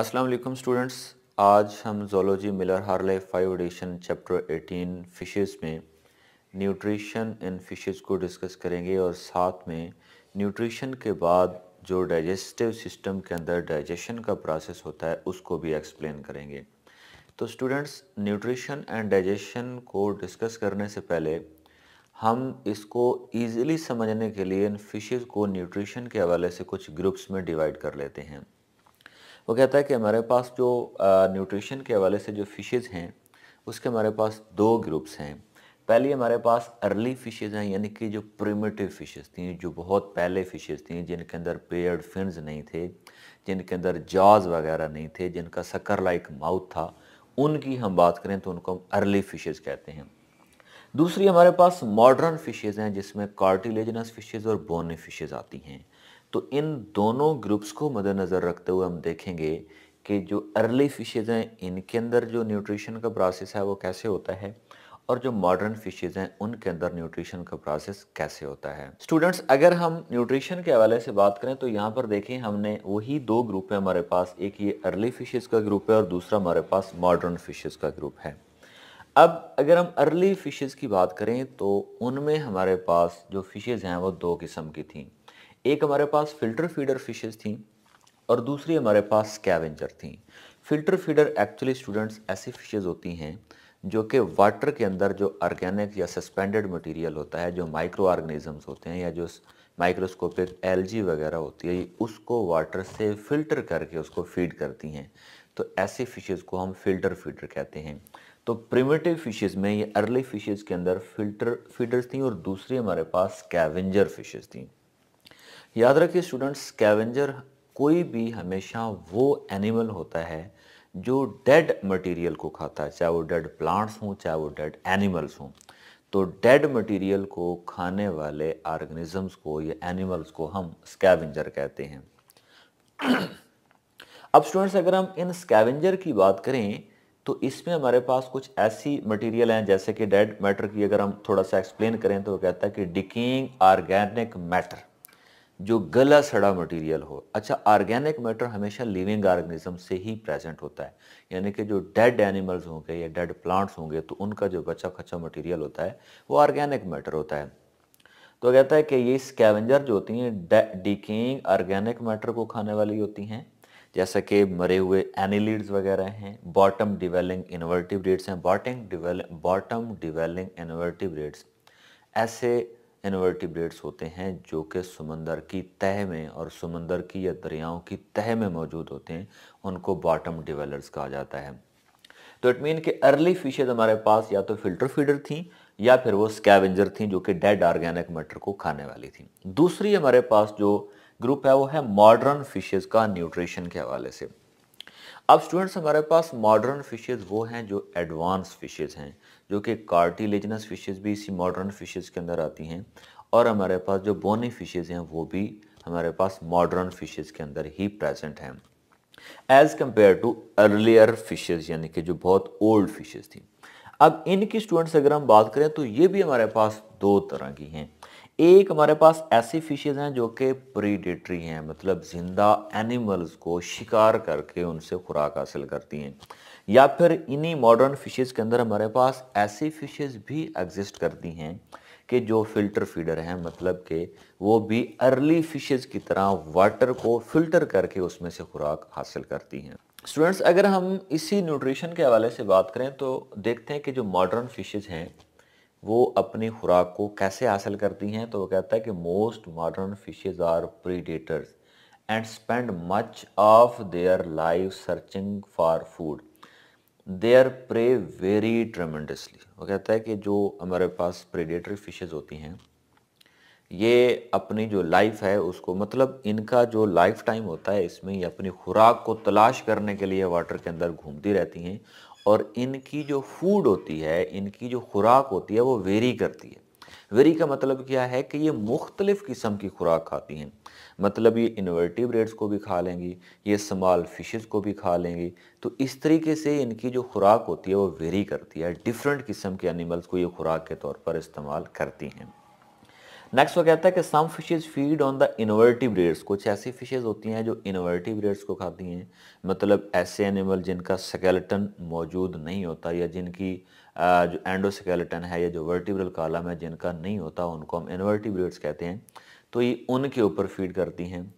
अस्सलाम वालेकुम स्टूडेंट्स आज हम zoology Miller Harley five edition chapter 18 fishes में न्यूट्रिशन इन फिशेस को डिस्कस करेंगे और साथ में न्यूट्रिशन के बाद जो डाइजेस्टिव सिस्टम के अंदर डाइजेशन का प्रोसेस होता है उसको भी एक्सप्लेन करेंगे तो स्टूडेंट्स न्यूट्रिशन एंड डाइजेशन को डिस्कस करने से पहले हम इसको ईज़िली समझने के लिए इन फिशेस को न्यूट्रिशन के हवाले से कुछ ग्रुप्स में डिवाइड कर लेते हैं वो कहता है कि हमारे पास जो न्यूट्रिशन के हवाले से जो फ़िशेज़ हैं उसके हमारे पास दो ग्रुप्स हैं पहली हमारे पास अर्ली फ़िशेज़ हैं यानी कि जो प्रिमेटिव फ़िशेज़ थी जो बहुत पहले फ़िशेज़ थी जिनके अंदर पेयर्ड फिन्स नहीं थे जिनके अंदर जॉज वगैरह नहीं थे जिनका सकर लाइक माउथ था उनकी हम बात करें तो उनको हम अर्ली फ़िशेज़ कहते हैं दूसरी हमारे पास मॉडर्न फ़िशेज़ हैं जिसमें कार्टिलेजनस फ़िशेज़ और बोनी फ़िशेज़ आती हैं तो इन दोनों ग्रुप्स को मद्देनज़र रखते हुए हम देखेंगे कि जो अर्ली फिशेज़ हैं इनके अंदर जो न्यूट्रिशन का प्रोसेस है वो कैसे होता है और जो मॉडर्न फिशेज़ हैं उनके अंदर न्यूट्रिशन का प्रोसेस कैसे होता है स्टूडेंट्स अगर हम न्यूट्रिशन के हवाले से बात करें तो यहाँ पर देखें हमने वही दो ग्रुप है हमारे पास एक ये अर्ली फिशेज़ का ग्रुप है और दूसरा हमारे पास मॉडर्न फिशेज़ का ग्रुप है अब अगर हम अर्ली फिशेज़ की बात करें तो उनमें हमारे पास जो फिशेज़ हैं वो दो किस्म की थी एक हमारे पास फिल्टर फीडर फिशेस थी और दूसरी हमारे पास स्कैवेंजर थी फिल्टर फीडर एक्चुअली स्टूडेंट्स ऐसी फिशेज होती हैं जो कि वाटर के अंदर जो ऑर्गेनिक या सस्पेंडेड मटेरियल होता है जो माइक्रो ऑर्गेनिजम्स होते हैं या जो माइक्रोस्कोपिक एलजी वगैरह होती है उसको वाटर से फिल्टर करके उसको फीड करती हैं तो ऐसे फिशेज़ को हम फिल्टर फीडर कहते हैं तो प्रिमेटिव फिशेज़ में ये अर्ली फिशेज़ के अंदर फिल्टर फीडर्स थी और दूसरी हमारे पास कैवेंजर फिशेज़ थी याद रखिए स्टूडेंट्स स्कैवेंजर कोई भी हमेशा वो एनिमल होता है जो डेड मटेरियल को खाता है चाहे वो डेड प्लांट्स हों चाहे वो डेड एनिमल्स हों तो डेड मटेरियल को खाने वाले ऑर्गेनिजम्स को या एनिमल्स को हम स्कैवेंजर कहते हैं अब स्टूडेंट्स अगर हम इन स्कैवेंजर की बात करें तो इसमें हमारे पास कुछ ऐसी मटेरियल हैं जैसे कि डेड मैटर की अगर हम थोड़ा सा एक्सप्लेन करें तो वो कहता है कि डिकिंग ऑर्गेनिक मैटर जो गला सड़ा मटेरियल हो अच्छा ऑर्गेनिक मैटर हमेशा लिविंग ऑर्गेनिज्म से ही प्रेजेंट होता है यानी कि जो डेड एनिमल्स होंगे या डेड प्लांट्स होंगे तो उनका जो बचा खचा मटेरियल होता है वो ऑर्गेनिक मैटर होता है तो कहता है कि ये स्कैवेंजर जो होती हैं डिकेइंग ऑर्गेनिक मैटर को खाने वाली होती हैं जैसा कि मरे हुए एनिलीड्स वगैरह हैं बॉटम डिवेलिंग इन्वर्टिव रेट्स हैं bottom dwell bottom dwelling invertebrates ऐसे इन्वर्टिब्रेट्स होते हैं जो कि समंदर की तह में और समंदर की या दरियाओं की तह में मौजूद होते हैं उनको बॉटम डिवेलर्स कहा जाता है तो इट मीन कि अर्ली फिशेज हमारे पास या तो फिल्टर फीडर थी या फिर वो स्कैवेंजर थी जो कि डेड ऑर्गेनिक मटर को खाने वाली थी दूसरी हमारे पास जो ग्रुप है वो है मॉडर्न फिशेज का न्यूट्रिशन के हवाले से अब स्टूडेंट्स हमारे पास मॉडर्न फिशेज वो हैं जो एडवांस फिशेज हैं जो कि कार्टिलेजनस फिशेस भी इसी मॉडर्न फिशेस के अंदर आती हैं और हमारे पास जो बोनी फिशेस हैं वो भी हमारे पास मॉडर्न फिशेस के अंदर ही प्रेजेंट हैं as compare to earlier fishes यानी कि जो बहुत ओल्ड फिशेस थी अब इनकी स्टूडेंट्स अगर हम बात करें तो ये भी हमारे पास दो तरह की हैं एक हमारे पास ऐसी फिशेज हैं जो कि प्रीडेटरी हैं मतलब ज़िंदा एनिमल्स को शिकार करके उनसे खुराक हासिल करती हैं या फिर इन्हीं मॉडर्न फिशेज़ के अंदर हमारे पास ऐसी फिशेज़ भी एग्जिस्ट करती हैं कि जो फ़िल्टर फीडर हैं मतलब कि वो भी अर्ली फिशेज़ की तरह वाटर को फ़िल्टर करके उसमें से खुराक हासिल करती हैं स्टूडेंट्स अगर हम इसी न्यूट्रिशन के हवाले से बात करें तो देखते हैं कि जो मॉडर्न फिशेज़ हैं वो अपनी खुराक को कैसे हासिल करती हैं तो वो कहता है कि most modern fishes are predators and spend much of their life searching for food they are prey very tremendously वो कहता है कि जो हमारे पास प्रेडेटरी फिशेज़ होती हैं ये अपनी जो लाइफ है उसको मतलब इनका जो लाइफ टाइम होता है इसमें ये अपनी खुराक को तलाश करने के लिए वाटर के अंदर घूमती रहती हैं और इनकी जो फूड होती है इनकी जो खुराक होती है वो वेरी करती है वरी का मतलब क्या है कि ये मुख्तलिफ़ किस्म की खुराक खाती हैं मतलब ये इन्वर्टिब्रेट्स को भी खा लेंगी ये स्मॉल फिशेस को भी खा लेंगी तो इस तरीके से इनकी जो खुराक होती है वो वेरी करती है डिफरेंट किस्म के एनिमल्स को ये खुराक के तौर पर इस्तेमाल करती हैं नेक्स्ट वो कहता है कि some fishes feed on the invertebrates कुछ ऐसी फिशेज होती हैं जो इन्वर्टिब्रेट्स को खाती हैं मतलब ऐसे एनिमल जिनका स्केलेटन मौजूद नहीं होता या जिनकी जो एंडोस्केलेटन है या जो वर्टिब्रल कॉलम है जिनका नहीं होता उनको हम इनवर्टिब्रेट्स कहते हैं तो ये उनके ऊपर फीड करती हैं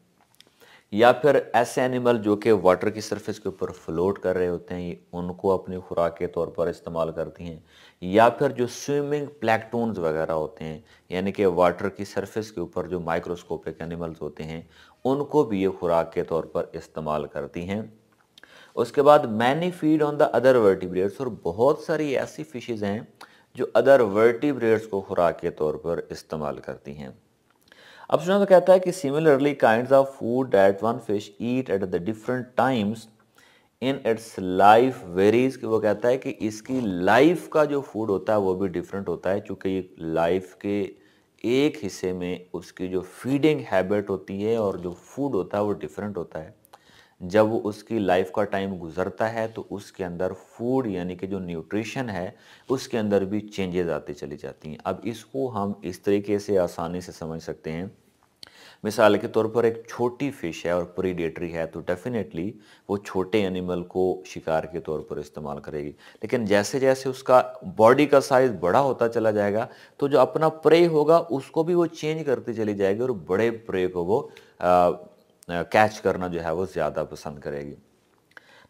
या फिर ऐसे एनिमल जो कि वाटर की सरफेस के ऊपर फ्लोट कर रहे होते हैं ये उनको अपनी खुराक के तौर पर इस्तेमाल करती हैं या फिर जो स्विमिंग प्लेक्टोन्स वगैरह होते हैं यानी कि वाटर की सरफेस के ऊपर जो माइक्रोस्कोपिक एनिमल्स होते हैं उनको भी ये खुराक के तौर पर इस्तेमाल करती हैं उसके बाद many feed on the other vertebrates और बहुत सारी ऐसी फिशेज़ हैं जो अदर वर्टिब्रेट्स को खुराक के तौर पर इस्तेमाल करती हैं अब सुना तो कहता है कि similarly kind of food that one fish eat at the different times in its life varies वो कहता है कि इसकी लाइफ का जो फूड होता है वो भी डिफरेंट होता है चूँकि लाइफ के एक हिस्से में उसकी जो फीडिंग हैबिट होती है और जो फूड होता है वो डिफरेंट होता है जब उसकी लाइफ का टाइम गुजरता है तो उसके अंदर फूड यानी कि जो न्यूट्रिशन है उसके अंदर भी चेंजेस आते चली जाती हैं अब इसको हम इस तरीके से आसानी से समझ सकते हैं मिसाल के तौर पर एक छोटी फ़िश है और प्रीडेटरी है तो डेफ़िनेटली वो छोटे एनिमल को शिकार के तौर पर इस्तेमाल करेगी लेकिन जैसे जैसे उसका बॉडी का साइज़ बड़ा होता चला जाएगा तो जो अपना प्रे होगा उसको भी वो चेंज करती चली जाएगी और बड़े प्रे को वो कैच करना जो है वो ज़्यादा पसंद करेगी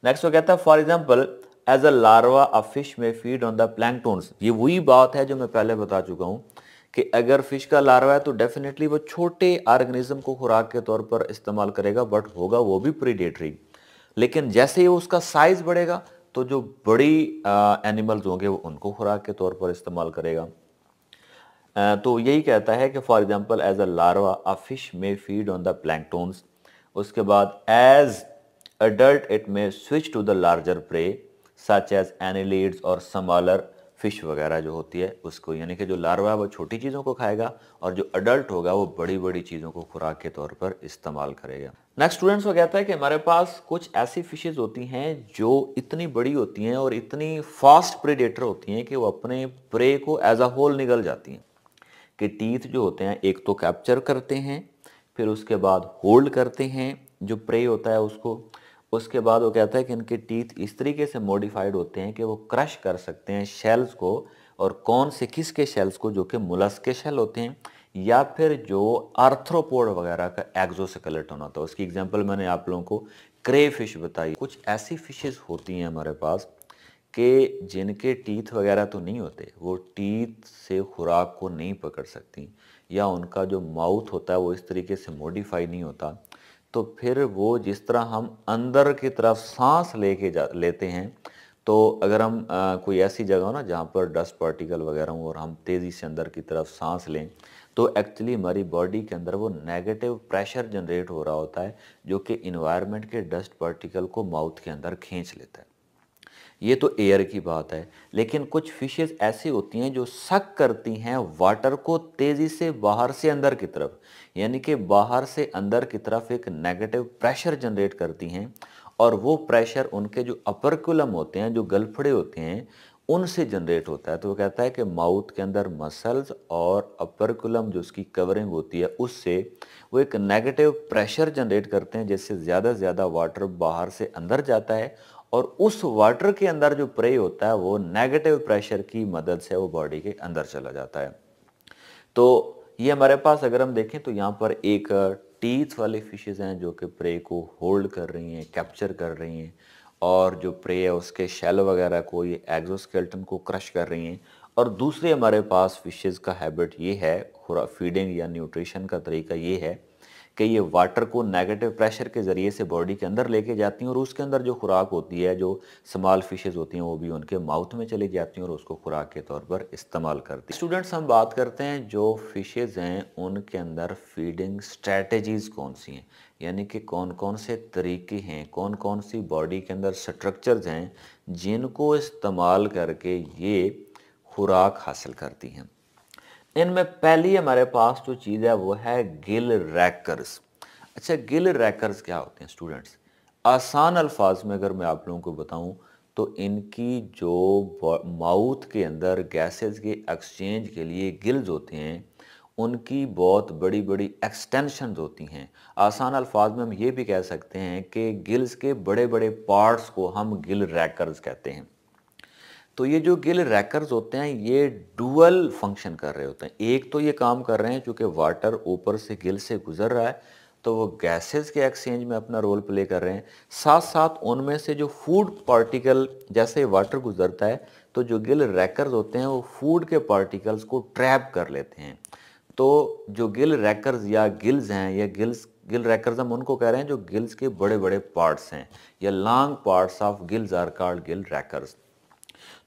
नेक्स्ट वो कहता है for example as a larva a fish may feed on the planktons ये वही बात है जो मैं पहले बता चुका हूँ कि अगर फिश का लार्वा है तो डेफिनेटली वो छोटे ऑर्गेनिज्म को खुराक के तौर पर इस्तेमाल करेगा बट होगा वो भी प्रीडेटरी लेकिन जैसे ही उसका साइज़ बढ़ेगा तो जो बड़ी एनिमल्स होंगे वो उनको खुराक के तौर पर इस्तेमाल करेगा आ, तो यही कहता है कि for example as a larva a fish may feed on the planktons उसके बाद as adult it may switch to the larger prey such as annelids और समालर फिश वगैरह जो होती है उसको यानी कि जो लार्वा है वो छोटी चीज़ों को खाएगा और जो अडल्ट होगा वो बड़ी बड़ी चीज़ों को खुराक के तौर पर इस्तेमाल करेगा नेक्स्ट स्टूडेंट्स वो कहता है कि हमारे पास कुछ ऐसी फिशेज होती हैं जो इतनी बड़ी होती हैं और इतनी फास्ट प्रेडेटर होती हैं कि वो अपने प्रे को एज अ होल निकल जाती हैं कि टीथ जो होते हैं एक तो कैप्चर करते हैं फिर उसके बाद होल्ड करते हैं जो प्रे होता है उसको उसके बाद वो कहता है कि इनके टीथ इस तरीके से मॉडिफाइड होते हैं कि वो क्रश कर सकते हैं शेल्स को और कौन से किस के शेल्स को जो कि मुलस के शेल होते हैं या फिर जो आर्थ्रोपोड वगैरह का होना होता है उसकी एग्जांपल मैंने आप लोगों को क्रे फिश बताई कुछ ऐसी फिशेस होती हैं हमारे पास कि जिनके टीथ वगैरह तो नहीं होते वो टीथ से खुराक को नहीं पकड़ सकती या उनका जो माउथ होता है वो इस तरीके से मॉडिफाई नहीं होता तो फिर वो जिस तरह हम अंदर की तरफ सांस लेके जा लेते हैं तो अगर हम आ, कोई ऐसी जगह हो ना जहाँ पर डस्ट पार्टिकल वगैरह हो और हम तेज़ी से अंदर की तरफ सांस लें तो एक्चुअली हमारी बॉडी के अंदर वो नेगेटिव प्रेशर जनरेट हो रहा होता है जो कि इन्वायरमेंट के डस्ट पार्टिकल को माउथ के अंदर खींच लेता है ये तो एयर की बात है लेकिन कुछ फिशेज़ ऐसी होती हैं जो सक करती हैं वाटर को तेज़ी से बाहर से अंदर की तरफ यानी कि बाहर से अंदर की तरफ एक नेगेटिव प्रेशर जनरेट करती हैं और वो प्रेशर उनके जो अपरकुलम होते हैं जो गलफड़े होते हैं उनसे जनरेट होता है तो वो कहता है कि माउथ के अंदर मसल्स और अपरकुलम जो उसकी कवरिंग होती है उससे वो एक नेगेटिव प्रेशर जनरेट करते हैं जिससे ज़्यादा से ज़्यादा वाटर बाहर से अंदर जाता है और उस वाटर के अंदर जो प्रे होता है वो नेगेटिव प्रेशर की मदद से वो बॉडी के अंदर चला जाता है तो ये हमारे पास अगर हम देखें तो यहाँ पर एक टीथ वाले फिशेज़ हैं जो कि प्रे को होल्ड कर रही हैं कैप्चर कर रही हैं और जो प्रे है उसके शेल वगैरह को ये एग्जोस्केल्टन को क्रश कर रही हैं और दूसरे हमारे पास फिशेज़ का हैबिट ये है फीडिंग या न्यूट्रिशन का तरीका ये है कि ये वाटर को नेगेटिव प्रेशर के ज़रिए से बॉडी के अंदर लेके जाती हैं और उसके अंदर जो खुराक होती है जो स्मॉल फिशेज़ होती हैं वो भी उनके माउथ में चली जाती हैं और उसको खुराक के तौर पर इस्तेमाल करती स्टूडेंट्स हम बात करते हैं जो फिशेज़ हैं उनके अंदर फीडिंग स्ट्रेटजीज़ कौन सी हैं यानी कि कौन कौन से तरीके हैं कौन कौन सी बॉडी के अंदर स्ट्रक्चर्स हैं जिनको इस्तेमाल करके ये खुराक हासिल करती हैं इनमें पहली हमारे पास जो चीज़ है वो है गिल रैकर्स अच्छा गिल रैकर्स क्या होते हैं स्टूडेंट्स आसान अल्फाज में अगर मैं आप लोगों को बताऊं तो इनकी जो माउथ के अंदर गैसेस के एक्सचेंज के लिए गिल्स होते हैं उनकी बहुत बड़ी बड़ी एक्सटेंशन होती हैं आसान अल्फाज में हम ये भी कह सकते हैं कि गिल्स के बड़े बड़े पार्ट्स को हम गिल रैकर्स कहते हैं तो ये जो गिल रैकर्स होते हैं ये डुअल फंक्शन कर रहे होते हैं एक तो ये काम कर रहे हैं चूँकि वाटर ऊपर से गिल से गुजर रहा है तो वो गैसेस के एक्सचेंज में अपना रोल प्ले कर रहे हैं साथ साथ उनमें से जो फूड पार्टिकल जैसे वाटर गुजरता है तो जो गिल रैकर्स होते हैं वो फूड के पार्टिकल्स को ट्रैप कर लेते हैं तो जो गिल रैकर्स या गिल्स हैं या गिल्स गिल रैकर्स हम उनको कह रहे हैं जो गिल्स के बड़े बड़े पार्ट्स हैं या long parts of gills are called gill rakers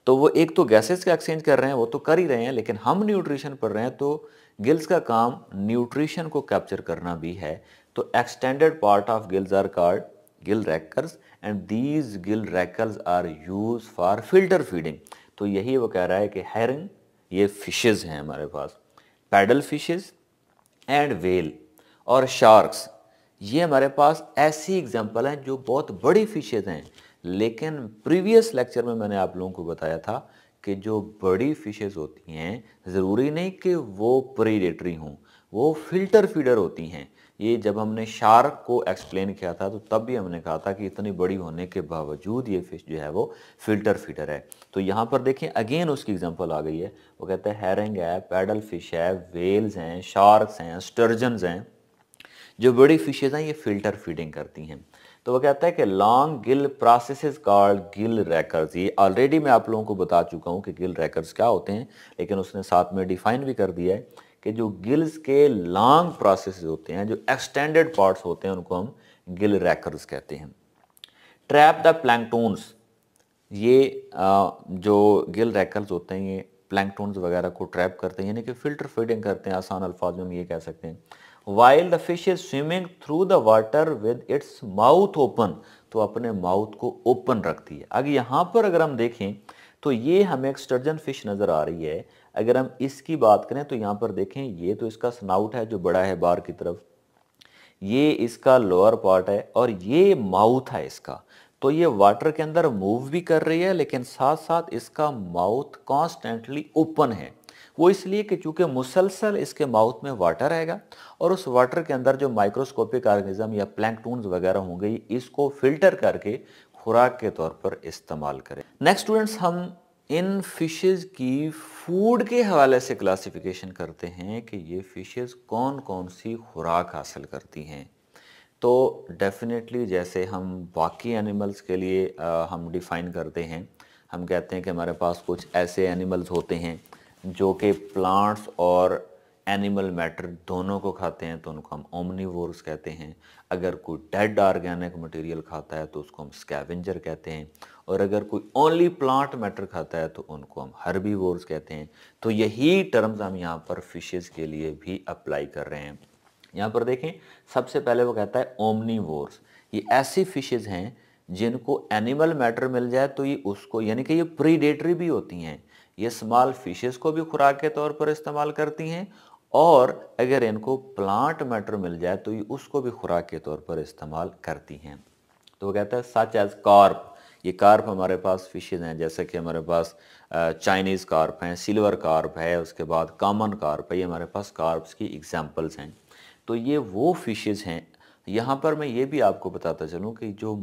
तो वो एक तो गैसेस का एक्सचेंज कर रहे हैं वो तो कर ही रहे हैं लेकिन हम न्यूट्रिशन पढ़ रहे हैं तो गिल्स का काम न्यूट्रिशन को कैप्चर करना भी है तो extended part of gills are called gill rakers and these gill rakers are use for filter feeding तो यही वो कह रहा है कि हेरिंग ये फिशेज हैं हमारे पास पैडल फिशेज एंड वेल और शार्क्स ये हमारे पास ऐसी एग्जाम्पल हैं जो बहुत बड़ी फिशेज हैं लेकिन प्रीवियस लेक्चर में मैंने आप लोगों को बताया था कि जो बड़ी फिशेज़ होती हैं ज़रूरी नहीं कि वो प्रीडेटरी हों वो फिल्टर फीडर होती हैं ये जब हमने शार्क को एक्सप्लेन किया था तो तब भी हमने कहा था कि इतनी बड़ी होने के बावजूद ये फिश जो है वो फिल्टर फीडर है तो यहाँ पर देखें अगेन उसकी एग्जांपल आ गई है वो कहते हैं हैरिंग है पैडल फिश है वेल्स हैं शार्क्स हैं स्टर्जन हैं जो बड़ी फिशेज़ हैं ये फ़िल्टर फीडिंग करती हैं तो वो कहता है कि long gill process called gill rakers ये ऑलरेडी मैं आप लोगों को बता चुका हूँ कि गिल रैकर्स क्या होते हैं लेकिन उसने साथ में डिफाइन भी कर दिया है कि जो गिल्स के लॉन्ग प्रोसेस होते हैं जो एक्सटेंडेड पार्ट्स होते हैं उनको हम गिल रैकर्स कहते हैं ट्रैप द प्लैंकटोन्स ये जो गिल रैकर्स होते हैं ये प्लैंकटोन्स वगैरह को ट्रैप करते हैं यानी कि फ़िल्टर फीडिंग करते हैं आसान अल्फाज में हम ये कह सकते हैं while the fish is swimming through the water with its mouth open तो अपने माउथ को ओपन रखती है अगर यहाँ पर अगर हम देखें तो ये हमें एक स्टर्जन फिश नज़र आ रही है अगर हम इसकी बात करें तो यहाँ पर देखें ये तो इसका स्नाउट है जो बड़ा है बार की तरफ ये इसका लोअर पार्ट है और ये माउथ है इसका तो ये वाटर के अंदर मूव भी कर रही है लेकिन साथ साथ इसका माउथ कॉन्स्टेंटली ओपन है वो इसलिए कि चूंकि मुसलसल इसके माउथ में वाटर आएगा और उस वाटर के अंदर जो माइक्रोस्कोपिक ऑर्गेज़म या प्लैंकटून वगैरह होंगे इसको फिल्टर करके खुराक के तौर पर इस्तेमाल करें नेक्स्ट स्टूडेंट्स हम इन फिशेस की फूड के हवाले से क्लासिफिकेशन करते हैं कि ये फिशेस कौन कौन सी खुराक हासिल करती हैं तो डेफिनेटली जैसे हम बाकी एनिमल्स के लिए आ, हम डिफ़ाइन करते हैं हम कहते हैं कि हमारे पास कुछ ऐसे एनिमल्स होते हैं जो कि प्लांट्स और एनिमल मैटर दोनों को खाते हैं तो उनको हम ओमनीवोर्स कहते हैं अगर कोई डेड ऑर्गेनिक मटेरियल खाता है तो उसको हम स्कैवेंजर कहते हैं और अगर कोई ओनली प्लांट मैटर खाता है तो उनको हम हर्बीवोर्स कहते हैं तो यही टर्म्स हम यहाँ पर फिशेज़ के लिए भी अप्लाई कर रहे हैं यहाँ पर देखें सबसे पहले वो कहता है ओमनी ये ऐसी फिशेज़ हैं जिनको एनिमल मैटर मिल जाए तो ये उसको यानी कि ये प्रीडेटरी भी होती हैं ये स्मॉल फिशेस को भी खुराक के तौर पर इस्तेमाल करती हैं और अगर इनको प्लांट मैटर मिल जाए तो ये उसको भी खुराक के तौर पर इस्तेमाल करती हैं तो वो कहता है सच एज कार्प ये कार्प हमारे पास फिशेज हैं जैसे कि हमारे पास चाइनीज़ कार्प हैं सिल्वर कार्प है उसके बाद कॉमन कार्प है ये हमारे पास कार्प्स की एग्जांपल्स हैं तो ये वो फिशेज हैं यहाँ पर मैं ये भी आपको बताता चलूँ कि जो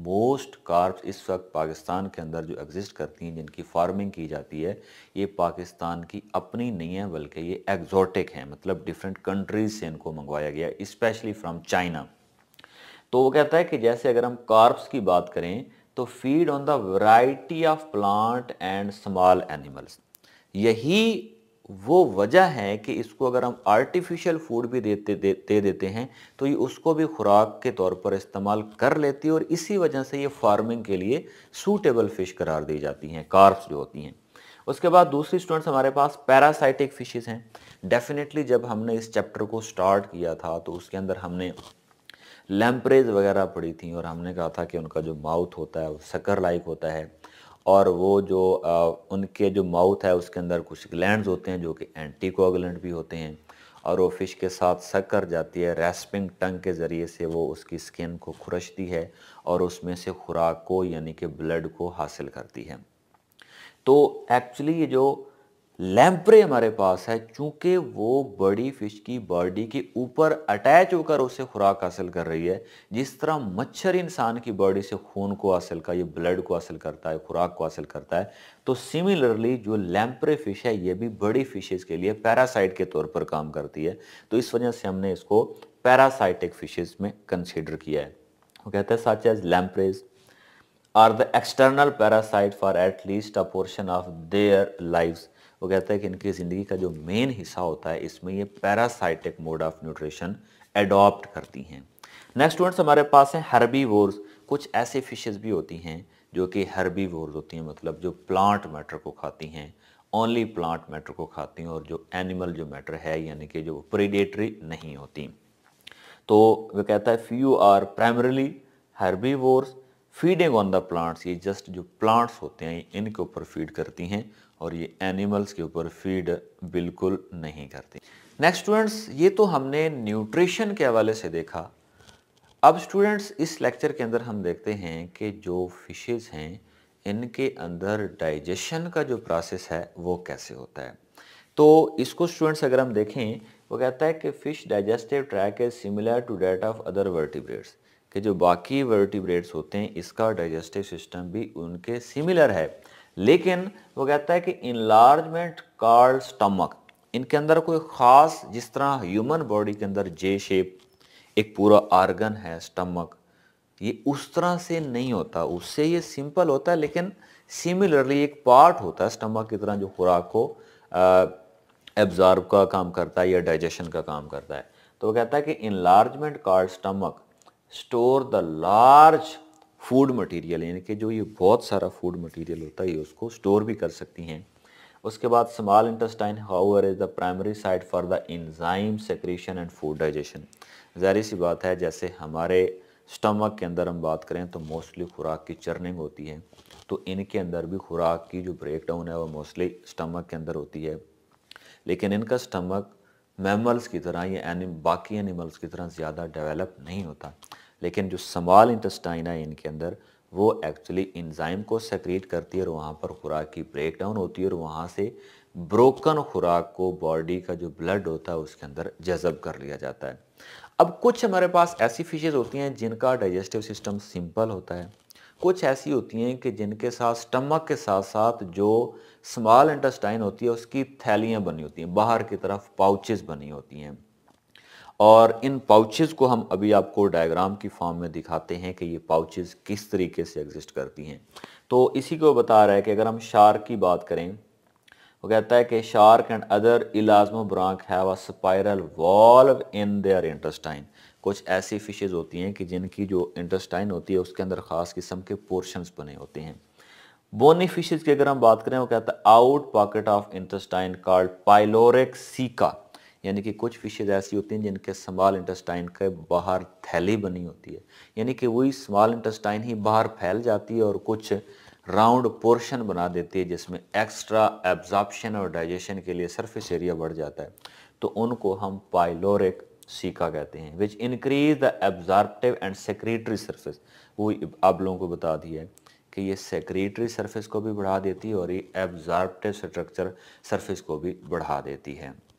मोस्ट कार्ब्स इस वक्त पाकिस्तान के अंदर जो एग्जिस्ट करती हैं जिनकी फार्मिंग की जाती है ये पाकिस्तान की अपनी नहीं है बल्कि ये एग्जॉटिक हैं मतलब डिफरेंट कंट्रीज से इनको मंगवाया गया इस्पेशली फ्राम चाइना तो वो कहता है कि जैसे अगर हम कार्ब्स की बात करें तो feed on the variety of plant and small animals यही वो वजह है कि इसको अगर हम आर्टिफिशियल फूड भी देते दे, दे देते हैं तो ये उसको भी खुराक के तौर पर इस्तेमाल कर लेती है और इसी वजह से ये फार्मिंग के लिए सूटेबल फ़िश करार दी जाती हैं कार्प्स जो होती हैं उसके बाद दूसरी स्टूडेंट्स हमारे पास पैरासाइटिक फिशेस हैं डेफिनेटली जब हमने इस चैप्टर को स्टार्ट किया था तो उसके अंदर हमने लैम्परेज वगैरह पढ़ी थी और हमने कहा था कि उनका जो माउथ होता है वो सकर लाइक होता है और वो जो आ, उनके जो माउथ है उसके अंदर कुछ ग्लैंड होते हैं जो कि एंटीकोगलेंट भी होते हैं और वो फ़िश के साथ सक कर जाती है रेस्पिंग टंग के ज़रिए से वो उसकी स्किन को खुरचती है और उसमें से खुराक को यानी कि ब्लड को हासिल करती है तो एक्चुअली ये जो लैम्प्रे हमारे पास है चूंकि वो बड़ी फिश की बॉडी के ऊपर अटैच होकर उसे खुराक हासिल कर रही है जिस तरह मच्छर इंसान की बॉडी से खून को हासिल कर ये ब्लड को हासिल करता है खुराक को हासिल करता है तो सिमिलरली जो लैम्प्रे फिश है ये भी बड़ी फिशेज़ के लिए पैरासाइट के तौर पर काम करती है तो इस वजह से हमने इसको पैरासाइटिक फिशेज़ में कंसिडर किया है वो कहते हैं such as lampreys are the external parasite for at least a portion of their lives वो कहता है कि इनकी ज़िंदगी का जो मेन हिस्सा होता है इसमें ये parasitic mode of nutrition adopt करती हैं नेक्स्ट वर्ड्स हमारे पास हैं हर्बी वोर्स कुछ ऐसे फिशेज़ भी होती हैं जो कि हर्बी वोर्स होती हैं मतलब जो प्लांट मैटर को खाती हैं ओनली प्लांट मैटर को खाती हैं और जो एनिमल जो मैटर है यानी कि जो प्रीडेटरी नहीं होती तो वो कहता है few are primarily herbivores feeding on the plants ये जस्ट जो प्लांट्स होते हैं इनके ऊपर फीड करती हैं और ये एनिमल्स के ऊपर फीड बिल्कुल नहीं करती नेक्स्ट स्टूडेंट्स ये तो हमने न्यूट्रिशन के हवाले से देखा अब स्टूडेंट्स इस लेक्चर के अंदर हम देखते हैं कि जो फिशेज़ हैं इनके अंदर डाइजेशन का जो प्रोसेस है वो कैसे होता है तो इसको स्टूडेंट्स अगर हम देखें वो कहता है कि fish digestive tract is similar to that of other vertebrates कि जो बाकी वर्टिब्रेट्स होते हैं इसका डाइजेस्टिव सिस्टम भी उनके सिमिलर है लेकिन वो कहता है कि इनलार्जमेंट कार्ड स्टमक इनके अंदर कोई ख़ास जिस तरह ह्यूमन बॉडी के अंदर जे शेप एक पूरा आर्गन है स्टमक ये उस तरह से नहीं होता उससे ये सिंपल होता है लेकिन सिमिलरली एक पार्ट होता है स्टमक की तरह जो खुराक को एब्जॉर्ब का काम करता है या डाइजेशन का काम करता है तो वो कहता है कि enlargement called stomach store the large food material यानी कि जो ये बहुत सारा फूड मटेरियल होता है उसको स्टोर भी कर सकती हैं उसके बाद small intestine where is the primary site for the enzyme secretion and food digestion ज़ाहिर सी बात है जैसे हमारे स्टमक के अंदर हम बात करें तो मोस्टली खुराक की चर्निंग होती है तो इनके अंदर भी खुराक की जो ब्रेक डाउन है वो मोस्टली स्टमक के अंदर होती है लेकिन इनका स्टमक मैमल्स की तरह या एनिम बाकी एनिमल्स की तरह ज़्यादा डेवलप नहीं होता लेकिन जो समाल इंटस्टाइन है इनके अंदर वो एक्चुअली इंजाइम को सेक्रेट करती है और वहाँ पर खुराक की ब्रेक डाउन होती है और वहाँ से ब्रोकन खुराक को बॉडी का जो ब्लड होता है उसके अंदर जज़ब कर लिया जाता है अब कुछ हमारे पास ऐसी फिशेज़ होती हैं जिनका डाइजेस्टिव सिस्टम सिंपल होता है कुछ ऐसी होती हैं कि जिनके साथ स्टमक के साथ साथ जो स्मॉल इंटस्टाइन होती है उसकी थैलियाँ बनी होती हैं बाहर की तरफ पाउचेस बनी होती हैं और इन पाउचेज़ को हम अभी आपको डायग्राम की फॉर्म में दिखाते हैं कि ये पाउचेज़ किस तरीके से एग्जिस्ट करती हैं तो इसी को बता रहा है कि अगर हम शार्क की बात करें वो कहता है कि shark and other elasmobranch have a spiral valve in their intestine कुछ ऐसी फिशेज़ होती हैं कि जिनकी जो इंटस्टाइन होती है उसके अंदर ख़ास किस्म के पोर्शंस बने होते हैं बोनी फिशेज़ की अगर हम बात करें वो कहता है out pocket of intestine called pyloric caeca यानी कि कुछ फिशेज ऐसी होती हैं जिनके स्मॉल इंटेस्टाइन के बाहर थैली बनी होती है यानी कि वही स्मॉल इंटेस्टाइन ही बाहर फैल जाती है और कुछ राउंड पोर्शन बना देती है जिसमें एक्स्ट्रा एब्जॉर्प्शन और डाइजेशन के लिए सरफेस एरिया बढ़ जाता है तो उनको हम पाइलोरिक सीका कहते हैं which increase the absorptive and secretory surface वो आप लोगों को बता दिया है कि ये सेक्रेटरी सरफेस को भी बढ़ा देती है और ये एब्जॉर्प्टिव स्ट्रक्चर सरफेस को भी बढ़ा देती है